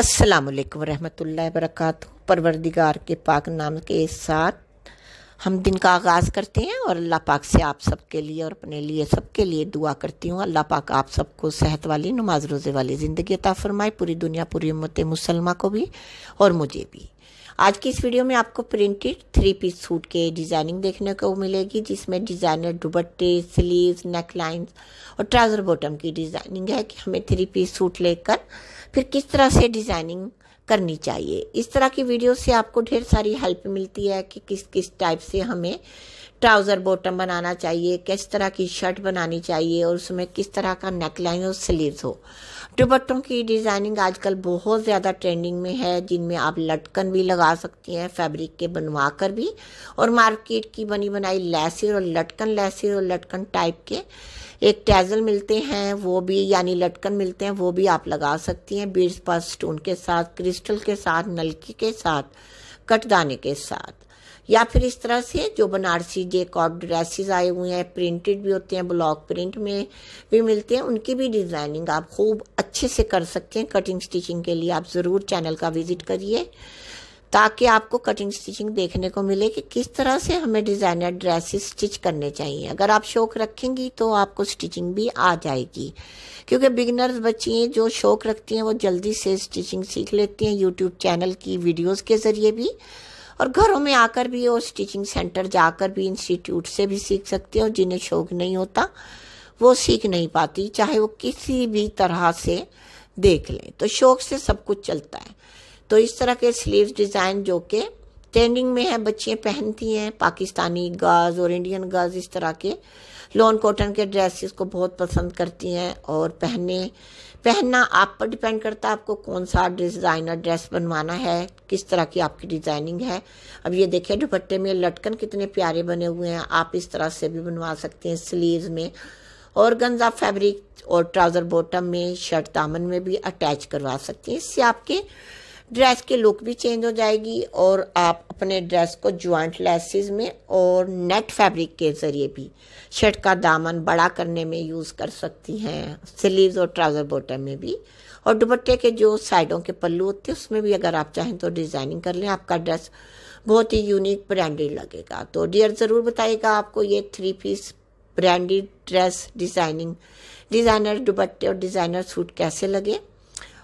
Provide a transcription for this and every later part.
अस्सलाम वालेकुम रहमतुल्लाहि वरकत परवरदिगार के पाक नाम के साथ हम दिन का आगाज़ करते हैं और अल्लाह पाक से आप सबके लिए और अपने लिए सबके लिए दुआ करती हूँ अल्लाह पाक आप सबको सेहत वाली नमाज रोज़े वाली ज़िंदगी अता फरमाए पूरी दुनिया पूरी उम्मत मुसलमा को भी और मुझे भी आज की इस वीडियो में आपको प्रिंटेड थ्री पीस सूट के डिज़ाइनिंग देखने को मिलेगी जिसमें डिज़ाइनर दुबट्टे स्लीव नेक लाइन्स और ट्राउज़र बॉटम की डिज़ाइनिंग है कि हमें थ्री पीस सूट लेकर फिर किस तरह से डिज़ाइनिंग करनी चाहिए इस तरह की वीडियो से आपको ढेर सारी हेल्प मिलती है कि किस किस टाइप से हमें ट्राउज़र बॉटम बनाना चाहिए किस तरह की शर्ट बनानी चाहिए और उसमें किस तरह का नेकलाइन और स्लीव्स हो दुपट्टों की डिज़ाइनिंग आजकल बहुत ज़्यादा ट्रेंडिंग में है जिनमें आप लटकन भी लगा सकती हैं फैब्रिक के बनवा कर भी और मार्केट की बनी बनाई लैसेर और लटकन लैसेर और लटकन टाइप के एक टैजल मिलते हैं वो भी यानी लटकन मिलते हैं वो भी आप लगा सकती हैं बीड्स पर स्टोन के साथ क्रिस्टल के साथ नलकी के साथ कटदाने के साथ या फिर इस तरह से जो बनारसी जे कॉप ड्रेसेस आए हुए हैं प्रिंटेड भी होते हैं ब्लॉक प्रिंट में भी मिलते हैं उनकी भी डिज़ाइनिंग आप खूब अच्छे से कर सकते हैं कटिंग स्टिचिंग के लिए आप ज़रूर चैनल का विज़िट करिए ताकि आपको कटिंग स्टिचिंग देखने को मिले कि किस तरह से हमें डिज़ाइनर ड्रेसेस स्टिच करने चाहिए अगर आप शौक रखेंगी तो आपको स्टिचिंग भी आ जाएगी क्योंकि बिगनर्स हैं जो शौक रखती हैं वो जल्दी से स्टिचिंग सीख लेती हैं यूट्यूब चैनल की वीडियोस के ज़रिए भी और घरों में आकर भी और स्टिचिंग सेंटर जाकर भी इंस्टीट्यूट से भी सीख सकती हैं और जिन्हें शौक नहीं होता वो सीख नहीं पाती चाहे वो किसी भी तरह से देख लें तो शौक से सब कुछ चलता है तो इस तरह के स्लीव डिज़ाइन जो कि ट्रेंडिंग में है बच्चियाँ पहनती हैं पाकिस्तानी गाज और इंडियन गाज इस तरह के लॉन कॉटन के ड्रेसेस को बहुत पसंद करती हैं और पहनने पहनना आप पर डिपेंड करता है आपको कौन सा डिज़ाइनर ड्रेस बनवाना है किस तरह की आपकी डिज़ाइनिंग है अब ये देखिए दुपट्टे में लटकन कितने प्यारे बने हुए हैं आप इस तरह से भी बनवा सकते हैं स्लीव्स में और गंजा फैब्रिक और ट्राउज़र बॉटम में शर्ट दामन में भी अटैच करवा सकते हैं इससे आपके ड्रेस की लुक भी चेंज हो जाएगी और आप अपने ड्रेस को ज्वाइंट लेसिस में और नेट फैब्रिक के ज़रिए भी शर्ट का दामन बड़ा करने में यूज़ कर सकती हैं स्लीव्स और ट्राउज़र बॉटम में भी और दुपट्टे के जो साइडों के पल्लू होते हैं उसमें भी अगर आप चाहें तो डिज़ाइनिंग कर लें आपका ड्रेस बहुत ही यूनिक ब्रांडेड लगेगा तो डियर ज़रूर बताइएगा आपको ये three piece branded dress designing designer दुपट्टे और डिज़ाइनर सूट कैसे लगे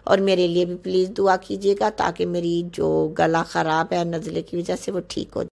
और मेरे लिए भी प्लीज़ दुआ कीजिएगा ताकि मेरी जो गला ख़राब है नज़ले की वजह से वो ठीक हो